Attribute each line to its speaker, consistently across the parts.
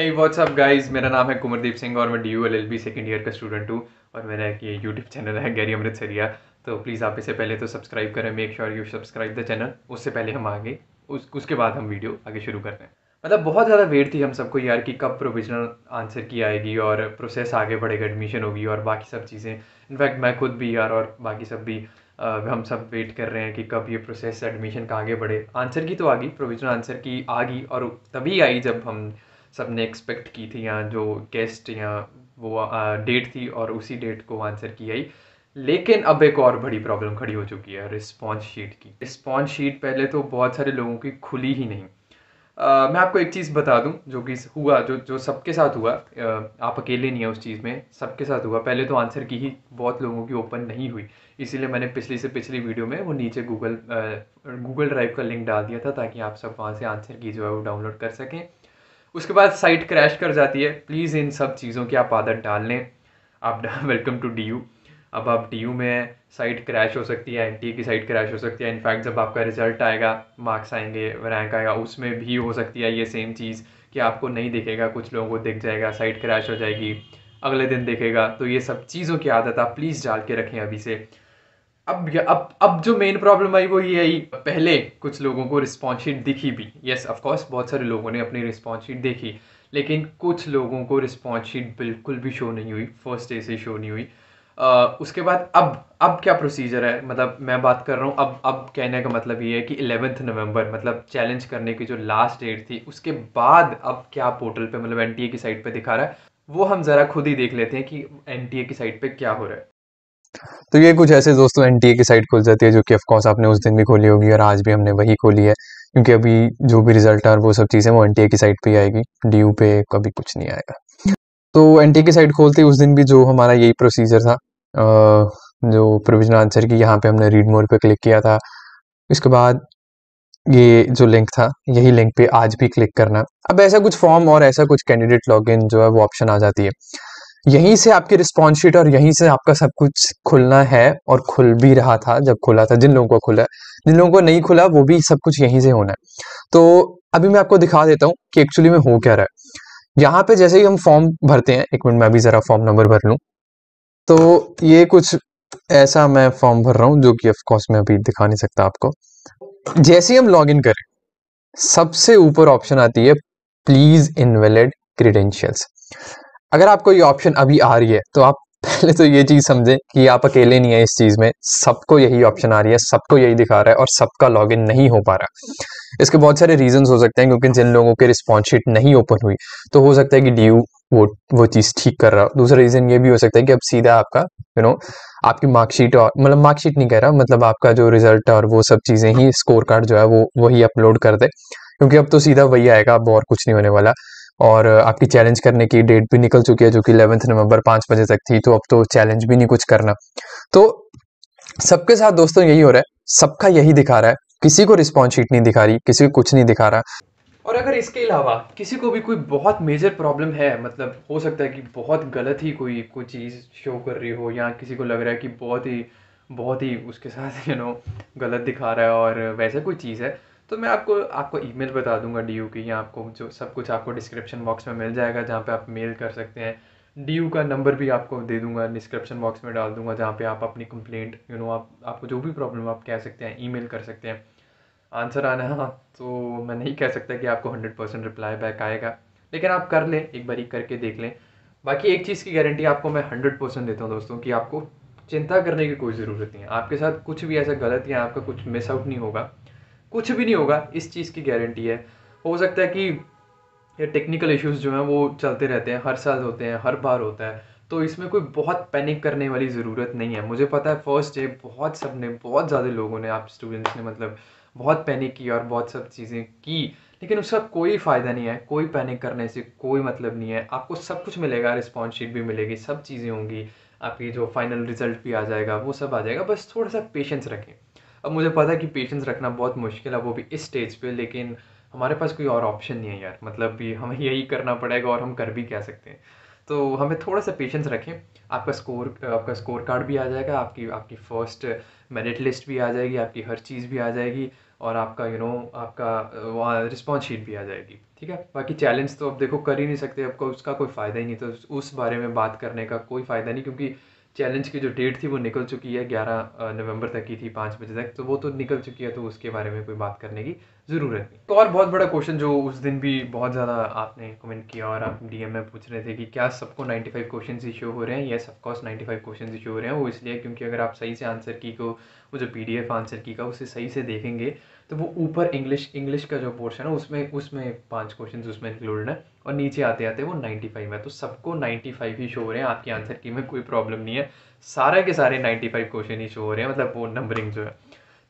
Speaker 1: हे WhatsApp guys मेरा नाम है कुमरदीप सिंह और मैं D U L L B second year का स्टूडेंट हूँ और मेरा एक ये यूट्यूब चैनल है गैरी अमृत सरिया तो प्लीज़ आप इसे पहले तो सब्सक्राइब करें make sure you subscribe the channel उससे पहले हम आगे उस उसके बाद हम वीडियो आगे शुरू करते हैं मतलब बहुत ज़्यादा वेट थी हम सबको यार कि कब प्रोविजनल आंसर की आएगी और प्रोसेस आगे बढ़ेगा एडमिशन होगी और बाकी सब चीज़ें इनफैक्ट मैं खुद भी यार और बाकी सब भी आ, हम सब वेट कर रहे हैं कि कब ये प्रोसेस एडमिशन का आगे बढ़े आंसर की तो आ गई प्रोविजनल आंसर की आ गई और तभी आई जब हम सब ने एक्सपेक्ट की थी या जो गेस्ट या वो डेट थी और उसी डेट को आंसर की आई लेकिन अब एक और बड़ी प्रॉब्लम खड़ी हो चुकी है रिस्पॉन्स शीट की रिस्पॉन्स शीट पहले तो बहुत सारे लोगों की खुली ही नहीं आ, मैं आपको एक चीज़ बता दूं जो कि हुआ जो जो सबके साथ हुआ आप अकेले नहीं है उस चीज़ में सबके साथ हुआ पहले तो आंसर की ही बहुत लोगों की ओपन नहीं हुई इसीलिए मैंने पिछली से पिछली वीडियो में वो नीचे गूगल गूगल ड्राइव का लिंक डाल दिया था ताकि आप सब वहाँ से आंसर की जो है वो डाउनलोड कर सकें उसके बाद साइट क्रैश कर जाती है प्लीज़ इन सब चीज़ों की आप आदत डाल लें आप वेलकम टू डी यू अब आप डी यू में साइट क्रैश हो सकती है एन टी की साइट क्रैश हो सकती है इनफैक्ट जब आपका रिजल्ट आएगा मार्क्स आएंगे रैंक आएगा उसमें भी हो सकती है ये सेम चीज़ कि आपको नहीं दिखेगा कुछ लोगों को दिख जाएगा साइट क्रैश हो जाएगी अगले दिन देखेगा तो ये सब चीज़ों की आदत आप प्लीज़ डाल के रखें अभी से अब अब अब जो मेन प्रॉब्लम आई वो ये आई पहले कुछ लोगों को रिस्पॉन्स शीट दिखी भी यस ऑफ कोर्स बहुत सारे लोगों ने अपनी रिस्पॉन्स शीट देखी लेकिन कुछ लोगों को रिस्पॉन्स शीट बिल्कुल भी शो नहीं हुई फर्स्ट डे से शो नहीं हुई uh, उसके बाद अब अब क्या प्रोसीजर है मतलब मैं बात कर रहा हूँ अब अब कहने का मतलब ये है कि इलेवेंथ नवंबर मतलब चैलेंज करने की जो लास्ट डेट थी उसके बाद अब क्या पोर्टल पे मतलब एन की साइट पे दिखा रहा है वो हम ज़रा खुद ही देख लेते हैं कि एन की साइट पे क्या हो रहा है तो ये कुछ ऐसे दोस्तों एन की साइट खुल जाती है जो कि ऑफकोर्स आपने उस दिन भी खोली होगी और आज भी हमने वही खोली है क्योंकि अभी जो भी रिजल्ट है वो सब चीज़ें वो एन की साइट पे आएगी डी पे कभी कुछ नहीं आएगा तो एन की साइट खोलते उस दिन भी जो हमारा यही प्रोसीजर था जो प्रोविजनल आंसर की यहाँ पे हमने रीड मोर पे क्लिक किया था इसके बाद ये जो लिंक था यही लिंक पे आज भी क्लिक करना अब ऐसा कुछ फॉर्म और ऐसा कुछ कैंडिडेट लॉगिन जो है वो ऑप्शन आ जाती है यहीं से आपकी रिस्पॉन्स शीट और यहीं से आपका सब कुछ खुलना है और खुल भी रहा था जब खुला था जिन लोगों को खुला है जिन लोगों को नहीं खुला वो भी सब कुछ यहीं से होना है तो अभी मैं आपको दिखा देता हूँ कि एक्चुअली में हो क्या रहा है यहाँ पे जैसे ही हम फॉर्म भरते हैं एक मिनट मैं अभी ज़रा फॉर्म नंबर भर लूँ तो ये कुछ ऐसा मैं फॉर्म भर रहा हूँ जो कि ऑफकोर्स मैं अभी दिखा नहीं सकता आपको जैसे ही हम लॉग इन करें सबसे ऊपर ऑप्शन आती है प्लीज इनवेलिड क्रीडेंशियल्स अगर आपको ये ऑप्शन अभी आ रही है तो आप पहले तो ये चीज समझे कि आप अकेले नहीं है इस चीज में सबको यही ऑप्शन आ रही है सबको यही दिखा रहा है और सबका लॉग इन नहीं हो पा रहा इसके बहुत सारे रीजन हो सकते हैं क्योंकि जिन लोगों के रिस्पॉन्स शीट नहीं ओपन हुई तो हो सकता है कि डी वो वो चीज़ ठीक कर रहा हो दूसरा रीज़न ये भी हो सकता है कि अब सीधा आपका यू you नो know, आपकी मार्कशीट और मतलब मार्कशीट नहीं कह रहा मतलब आपका जो रिजल्ट और वो सब चीज़ें ही स्कोर कार्ड जो है वो वही अपलोड कर दे क्योंकि अब तो सीधा वही आएगा अब और कुछ नहीं होने वाला और आपकी चैलेंज करने की डेट भी निकल चुकी है जो कि इलेवेंथ नवंबर पाँच बजे तक थी तो अब तो चैलेंज भी नहीं कुछ करना तो सबके साथ दोस्तों यही हो रहा है सबका यही दिखा रहा है किसी को रिस्पॉन्स शीट नहीं दिखा रही किसी को कुछ नहीं दिखा रहा और अगर इसके अलावा किसी को भी कोई बहुत मेजर प्रॉब्लम है मतलब हो सकता है कि बहुत गलत ही कोई कोई चीज़ शो कर रही हो या किसी को लग रहा है कि बहुत ही बहुत ही उसके साथ यू नो गलत दिखा रहा है और वैसे कोई चीज़ है तो मैं आपको आपको ईमेल बता दूंगा डी की यहाँ आपको जो सब कुछ आपको डिस्क्रिप्शन बॉक्स में मिल जाएगा जहाँ पे आप मेल कर सकते हैं डी का नंबर भी आपको दे दूंगा डिस्क्रिप्शन बॉक्स में डाल दूंगा जहाँ पे आप अपनी कंप्लेंट यू नो आप आपको जो भी प्रॉब्लम आप कह सकते हैं ईमेल कर सकते हैं आंसर आना हाँ तो मैं नहीं कह सकता कि आपको हंड्रेड परसेंट रिप्लाई बैक आएगा लेकिन आप कर लें एक बारी करके देख लें बाकी एक चीज़ की गारंटी आपको मैं हंड्रेड परसेंट देता हूँ दोस्तों कि आपको चिंता करने की कोई ज़रूरत नहीं है आपके साथ कुछ भी ऐसा गलत या आपका कुछ मिस आउट नहीं होगा कुछ भी नहीं होगा इस चीज़ की गारंटी है हो सकता है कि ये टेक्निकल इश्यूज जो हैं वो चलते रहते हैं हर साल होते हैं हर बार होता है तो इसमें कोई बहुत पैनिक करने वाली ज़रूरत नहीं है मुझे पता है फर्स्ट डे बहुत सब ने बहुत ज़्यादा लोगों ने आप स्टूडेंट्स ने मतलब बहुत पैनिक किया और बहुत सब चीज़ें की लेकिन उसका कोई फ़ायदा नहीं है कोई पैनिक करने से कोई मतलब नहीं है आपको सब कुछ मिलेगा रिस्पॉन्स शीट भी मिलेगी सब चीज़ें होंगी आपकी जो फाइनल रिजल्ट भी आ जाएगा वो सब आ जाएगा बस थोड़ा सा पेशेंस रखें अब मुझे पता है कि पेशेंस रखना बहुत मुश्किल है वो भी इस स्टेज पे लेकिन हमारे पास कोई और ऑप्शन नहीं है यार मतलब कि हमें यही करना पड़ेगा और हम कर भी क्या सकते हैं तो हमें थोड़ा सा पेशेंस रखें आपका स्कोर आपका स्कोर कार्ड भी आ जाएगा आपकी आपकी फ़र्स्ट मेरिट लिस्ट भी आ जाएगी आपकी हर चीज़ भी आ जाएगी और आपका यू you नो know, आपका uh, वहाँ रिस्पॉन्स शीट भी आ जाएगी ठीक है बाकी चैलेंज तो अब देखो कर ही नहीं सकते आपको उसका कोई फ़ायदा ही नहीं तो उस बारे में बात करने का कोई फ़ायदा नहीं क्योंकि चैलेंज की जो डेट थी वो निकल चुकी है ग्यारह नवंबर तक की थी पाँच बजे तक तो वो तो निकल चुकी है तो उसके बारे में कोई बात करने की ज़रूर है एक तो और बहुत बड़ा क्वेश्चन जो उस दिन भी बहुत ज़्यादा आपने कमेंट किया और आप डी में पूछ रहे थे कि क्या सबको नाइन्टी फाइव क्वेश्चन इशू हो रहे हैं yes of course five question issue हो रहे हैं वो इसलिए क्योंकि अगर आप सही से आंसर की को वो जो पी आंसर की का उसे सही से देखेंगे तो वो ऊपर इंग्लिश इंग्लिश का जो पोर्शन है उसमें उसमें पाँच क्वेश्चन उसमें इंक्लूड है और नीचे आते आते वो नाइन्टी फाइव है तो सबको नाइन्टी फाइव ही शो हो रहे हैं आपकी आंसर की में कोई प्रॉब्लम नहीं है सारे के सारे नाइन्टी फाइव क्वेश्चन ही शो हो रहे हैं मतलब वो नंबरिंग जो है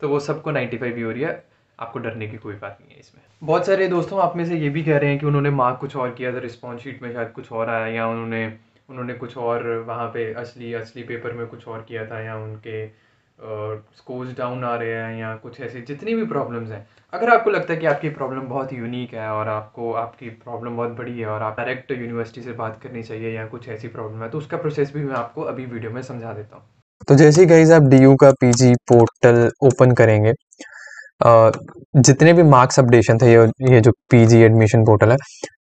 Speaker 1: तो वो सबको नाइन्टी फाइव ही हो रही है आपको डरने की कोई बात नहीं है इसमें बहुत सारे दोस्तों आप में से ये भी कह रहे हैं कि उन्होंने मार्क कुछ और किया था रिस्पॉन्स शीट में शायद कुछ और आया या उन्होंने उन्होंने कुछ और वहाँ पे असली असली पेपर में कुछ और किया था या उनके स्कोर्स डाउन आ रहे हैं या कुछ ऐसे जितनी भी प्रॉब्लम्स हैं अगर आपको लगता है कि आपकी प्रॉब्लम बहुत यूनिक है और आपको आपकी प्रॉब्लम बहुत बड़ी है और आप डायरेक्ट यूनिवर्सिटी से बात करनी चाहिए या कुछ ऐसी प्रॉब्लम है तो उसका प्रोसेस भी मैं आपको अभी वीडियो में समझा देता हूँ तो जैसे ही गाइज आप डी का पी पोर्टल ओपन करेंगे जितने भी मार्क्स अपडेशन थे ये ये जो पीजी एडमिशन पोर्टल है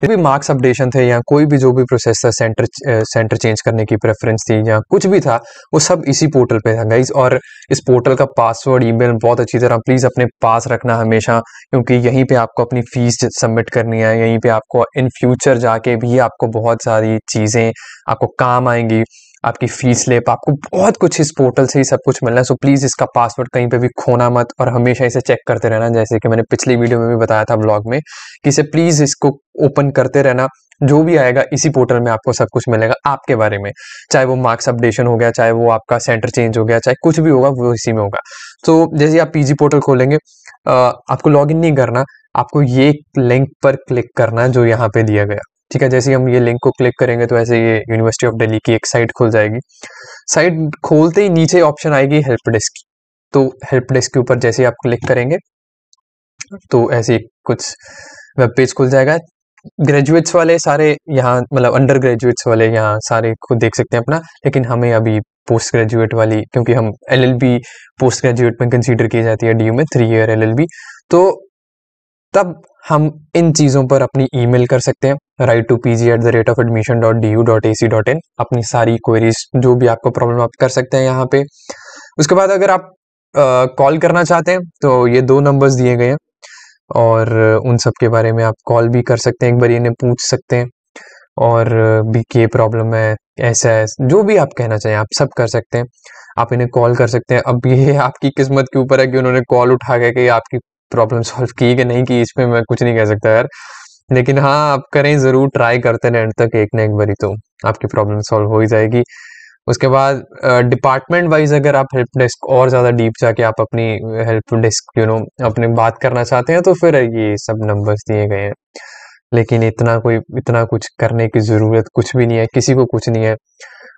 Speaker 1: ये भी मार्क्स अपडेशन थे या कोई भी जो भी प्रोसेस था सेंटर सेंटर चेंज करने की प्रेफरेंस थी या कुछ भी था वो सब इसी पोर्टल पे था गाइज और इस पोर्टल का पासवर्ड ईमेल बहुत अच्छी तरह प्लीज़ अपने पास रखना हमेशा क्योंकि यहीं पर आपको अपनी फीस सबमिट करनी है यहीं पर आपको इन फ्यूचर जाके भी आपको बहुत सारी चीज़ें आपको काम आएंगी आपकी फीस लेप तो आपको बहुत कुछ इस पोर्टल से ही सब कुछ मिलना है सो प्लीज़ इसका पासवर्ड कहीं पे भी खोना मत और हमेशा इसे चेक करते रहना जैसे कि मैंने पिछली वीडियो में भी बताया था ब्लॉग में कि इसे प्लीज़ इसको ओपन करते रहना जो भी आएगा इसी पोर्टल में आपको सब कुछ मिलेगा आपके बारे में चाहे वो मार्क्स अपडेशन हो गया चाहे वो आपका सेंटर चेंज हो गया चाहे कुछ भी होगा वो इसी में होगा तो जैसे आप पीजी पोर्टल खोलेंगे आपको लॉग नहीं करना आपको ये लिंक पर क्लिक करना जो यहाँ पे दिया गया ठीक है जैसे हम ये लिंक को क्लिक करेंगे तो ऐसे ये यूनिवर्सिटी ऑफ दिल्ली की एक साइट खुल जाएगी साइट खोलते ही नीचे ऑप्शन आएगी हेल्प डेस्क की तो हेल्प डेस्क के ऊपर जैसे आप क्लिक करेंगे तो ऐसे कुछ वेब पेज खुल जाएगा ग्रेजुएट्स वाले सारे यहाँ मतलब अंडर ग्रेजुएट्स वाले यहाँ सारे को देख सकते हैं अपना लेकिन हमें अभी पोस्ट ग्रेजुएट वाली क्योंकि हम एलएलबी पोस्ट ग्रेजुएट में कंसीडर की जाती है डीयू में थ्री ईयर एलएलबी तो तब हम इन चीज़ों पर अपनी ईमेल कर सकते हैं write to P G at the rate of admission dot D U dot A C dot in अपनी सारी क्वेरीज जो भी आपको प्रॉब्लम आप कर सकते हैं यहाँ पे उसके बाद अगर आप कॉल करना चाहते हैं तो ये दो नंबर्स दिए गए हैं और उन सब के बारे में आप कॉल भी कर सकते हैं एक बार इन्हें पूछ सकते हैं और भी के प्रॉब्लम है ऐसा है जो भी आप कहना चाहें आप सब कर सकते हैं आप इन्हें कॉल कर सकते हैं अब ये आपकी किस्मत के ऊपर है कि उन्होंने कॉल उठा के कि आपकी प्रॉब्लम सॉल्व की कि नहीं की इसमें मैं कुछ नहीं कह सकता यार लेकिन हाँ आप करें ज़रूर ट्राई करते रहें एंड तक एक ना एक बारी तो आपकी प्रॉब्लम सॉल्व हो ही जाएगी उसके बाद डिपार्टमेंट वाइज अगर आप हेल्प डेस्क और ज़्यादा डीप जाके आप अपनी हेल्प डेस्क यू नो अपने बात करना चाहते हैं तो फिर ये सब नंबर्स दिए गए हैं लेकिन इतना कोई इतना कुछ करने की ज़रूरत कुछ भी नहीं है किसी को कुछ नहीं है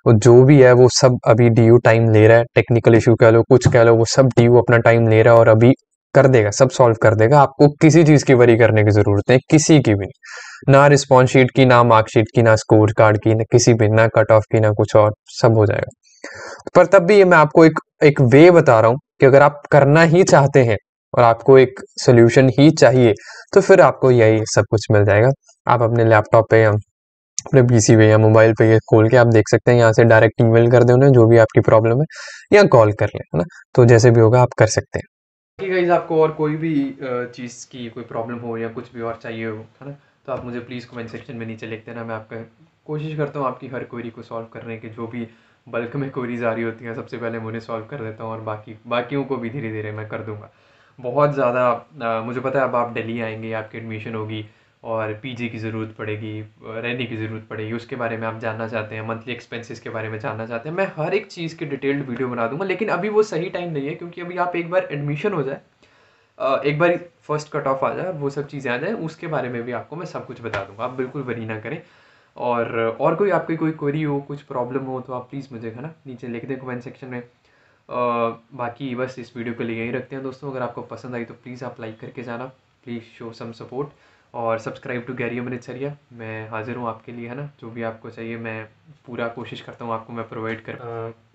Speaker 1: और जो भी है वो सब अभी डी टाइम ले रहा है टेक्निकल इशू कह लो कुछ कह लो वो सब डी अपना टाइम ले रहा है और अभी कर देगा सब सॉल्व कर देगा आपको किसी चीज की वरी करने की जरूरत नहीं किसी की भी ना रिस्पॉन्स शीट की ना मार्कशीट की ना स्कोर कार्ड की ना किसी भी ना कट ऑफ की ना कुछ और सब हो जाएगा पर तब भी ये मैं आपको एक एक वे बता रहा हूं कि अगर आप करना ही चाहते हैं और आपको एक सोल्यूशन ही चाहिए तो फिर आपको यही सब कुछ मिल जाएगा आप अपने लैपटॉप पे या अपने पीसी पे या मोबाइल पे ये खोल के आप देख सकते हैं यहाँ से डायरेक्ट ईमेल कर दे उन्हें जो भी आपकी प्रॉब्लम है या कॉल कर ले है ना तो जैसे भी होगा आप कर सकते हैं बाकी गाइज आपको और कोई भी चीज़ की कोई प्रॉब्लम हो या कुछ भी और चाहिए हो है ना तो आप मुझे प्लीज़ कमेंट सेक्शन में नीचे लिख देना मैं आपका कोशिश करता हूँ आपकी हर क्वेरी को सॉल्व करने की जो भी बल्क में क्वेरीज आ रही होती हैं सबसे पहले मैं उन्हें सॉल्व कर देता हूँ और बाकी बाकियों को भी धीरे धीरे मैं कर दूँगा बहुत ज़्यादा मुझे पता है अब आप दिल्ली आएंगे आपकी एडमिशन होगी और पी की ज़रूरत पड़ेगी रहने की ज़रूरत पड़ेगी उसके बारे में आप जानना चाहते हैं मंथली एक्सपेंसेस के बारे में जानना चाहते हैं मैं हर एक चीज़ की डिटेल्ड वीडियो बना दूंगा लेकिन अभी वो सही टाइम नहीं है क्योंकि अभी आप एक बार एडमिशन हो जाए एक बार फर्स्ट कट ऑफ आ जाए वो सब चीज़ें आ जाए उसके बारे में भी आपको मैं सब कुछ बता दूँगा आप बिल्कुल वरी ना करें और और कोई आपकी कोई क्वेरी हो कुछ प्रॉब्लम हो तो आप प्लीज़ मुझे है ना नीचे लिख दें कमेंट सेक्शन में बाकी बस इस वीडियो के लिए यहीं रखते हैं दोस्तों अगर आपको पसंद आई तो प्लीज़ आप लाइक करके जाना प्लीज़ शो सम सपोर्ट और सब्सक्राइब टू गैरी अमृतसरिया मैं हाज़िर हूँ आपके लिए है ना जो भी आपको चाहिए मैं पूरा कोशिश करता हूँ आपको मैं प्रोवाइड कर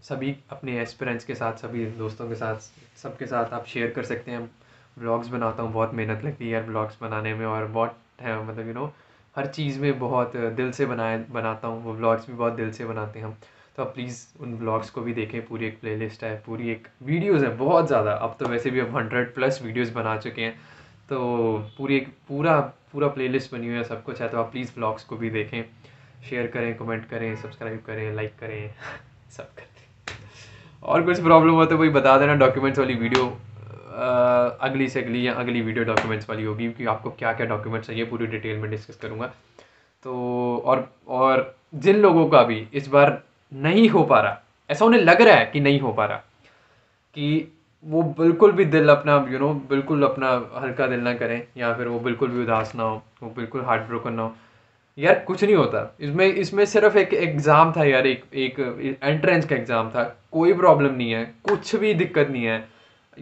Speaker 1: सभी अपने एक्सपीरियंस के साथ सभी दोस्तों के साथ सबके साथ आप शेयर कर सकते हैं ब्लॉग्स बनाता हूँ बहुत मेहनत लगती है यार ब्लॉग्स बनाने में और बहुत है मतलब यू नो हर चीज़ में बहुत दिल से बनाए बनाता हूँ वो ब्लॉग्स भी बहुत दिल से बनाते हैं हम तो आप प्लीज़ उन ब्लॉग्स को भी देखें पूरी एक प्लेलिस्ट है पूरी एक वीडियोस है बहुत ज़्यादा अब तो वैसे भी अब हंड्रेड प्लस वीडियोस बना चुके हैं तो पूरी एक पूरा पूरा प्लेलिस्ट बनी हुई है सब कुछ है तो आप प्लीज़ ब्लॉग्स को भी देखें शेयर करें कमेंट करें सब्सक्राइब करें लाइक करें सब करें और कुछ प्रॉब्लम हो तो वही बता देना डॉक्यूमेंट्स वाली वीडियो अगली से अगली या अगली वीडियो डॉक्यूमेंट्स वाली होगी कि आपको क्या क्या डॉक्यूमेंट्स चाहिए पूरी डिटेल में डिस्कस करूँगा तो और और जिन लोगों का भी इस बार नहीं हो पा रहा ऐसा उन्हें लग रहा है कि नहीं हो पा रहा कि वो बिल्कुल भी दिल अपना यू नो बिल्कुल अपना हल्का दिल ना करें या फिर वो बिल्कुल भी उदास ना हो वो बिल्कुल हार्ट ब्रोकन ना हो यार कुछ नहीं होता इसमें इसमें सिर्फ एक एग्ज़ाम था यार एक एक एंट्रेंस का एग्ज़ाम था कोई प्रॉब्लम नहीं है कुछ भी दिक्कत नहीं है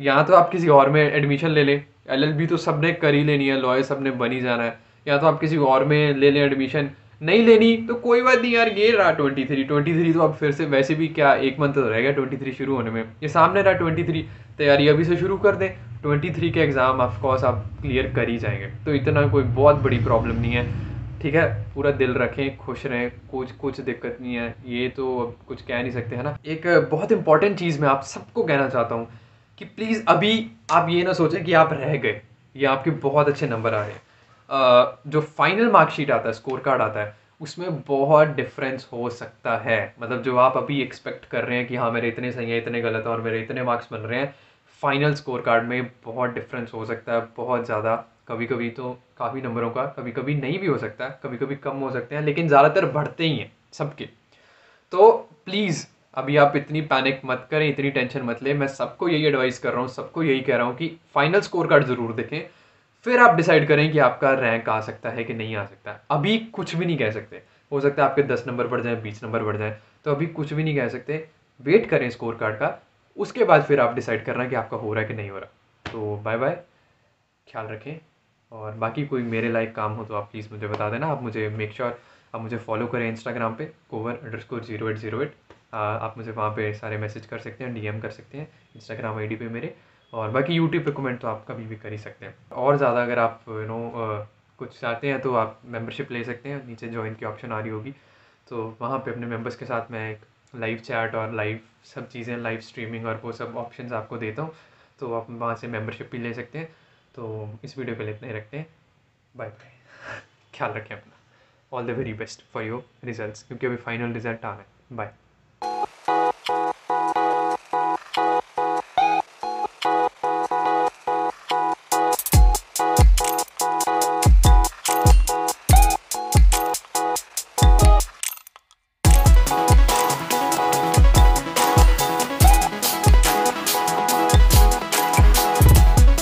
Speaker 1: या तो आप किसी और में एडमिशन ले लें एल तो सब ने कर ही लेनी है लॉयर सब ने बन ही जाना है या तो आप किसी और में ले लें एडमिशन नहीं लेनी तो कोई बात नहीं यार ये रहा ट्वेंटी थ्री ट्वेंटी थ्री तो अब फिर से वैसे भी क्या एक मंथ तो रहेगा ट्वेंटी थ्री शुरू होने में ये सामने रहा ट्वेंटी थ्री तैयारी अभी से शुरू कर दें ट्वेंटी थ्री के एग्ज़ाम ऑफकोर्स आप क्लियर कर ही जाएंगे तो इतना कोई बहुत बड़ी प्रॉब्लम नहीं है ठीक है पूरा दिल रखें खुश रहें कुछ कुछ दिक्कत नहीं है ये तो अब कुछ कह नहीं सकते है ना एक बहुत इंपॉर्टेंट चीज़ मैं आप सबको कहना चाहता हूँ कि प्लीज़ अभी आप ये ना सोचें कि आप रह गए ये आपके बहुत अच्छे नंबर आ रहे हैं जो फाइनल मार्कशीट आता है स्कोर कार्ड आता है उसमें बहुत डिफरेंस हो सकता है मतलब जो आप अभी एक्सपेक्ट कर रहे हैं कि हाँ मेरे इतने सही हैं इतने गलत हैं और मेरे इतने मार्क्स मिल रहे हैं फाइनल स्कोर कार्ड में बहुत डिफरेंस हो सकता है बहुत ज़्यादा कभी कभी तो काफ़ी नंबरों का कभी कभी नहीं भी हो सकता है कभी कभी कम हो सकते हैं लेकिन ज़्यादातर बढ़ते ही हैं सबके तो प्लीज़ अभी आप इतनी पैनिक मत करें इतनी टेंशन मत लें मैं सबको यही एडवाइस कर रहा हूँ सबको यही कह रहा हूँ कि फाइनल स्कोर कार्ड ज़रूर देखें फिर आप डिसाइड करें कि आपका रैंक आ सकता है कि नहीं आ सकता अभी कुछ भी नहीं कह सकते हो सकता है आपके दस नंबर बढ़ जाए बीस नंबर बढ़ जाए तो अभी कुछ भी नहीं कह सकते वेट करें स्कोर कार्ड का उसके बाद फिर आप डिसाइड करना कि आपका हो रहा है कि नहीं हो रहा तो बाय बाय ख्याल रखें और बाकी कोई मेरे लायक काम हो तो आप प्लीज़ मुझे बता देना आप मुझे मेक श्योर sure, आप मुझे फॉलो करें इंस्टाग्राम पे कोवर underscore zero eight zero eight आप मुझे वहाँ पे सारे मैसेज कर सकते हैं डीएम कर सकते हैं इंस्टाग्राम आईडी पे मेरे और बाकी यूट्यूब कमेंट तो आप कभी भी कर ही सकते हैं और ज़्यादा अगर आप यू नो कुछ चाहते हैं तो आप मेंबरशिप ले सकते हैं नीचे ज्वाइन की ऑप्शन आ रही होगी तो वहाँ पे अपने मेंबर्स के साथ मैं एक लाइव चैट और लाइव सब चीज़ें लाइव स्ट्रीमिंग और वो सब ऑप्शन आपको देता हूँ तो आप वहाँ से मेम्बरशिप भी ले सकते हैं तो इस वीडियो के लिए इतना ही रखते हैं बाय बाय ख्याल रखें अपना all the very best for your result क्योंकि अभी फाइनल रिजल्ट आ रहा है बाय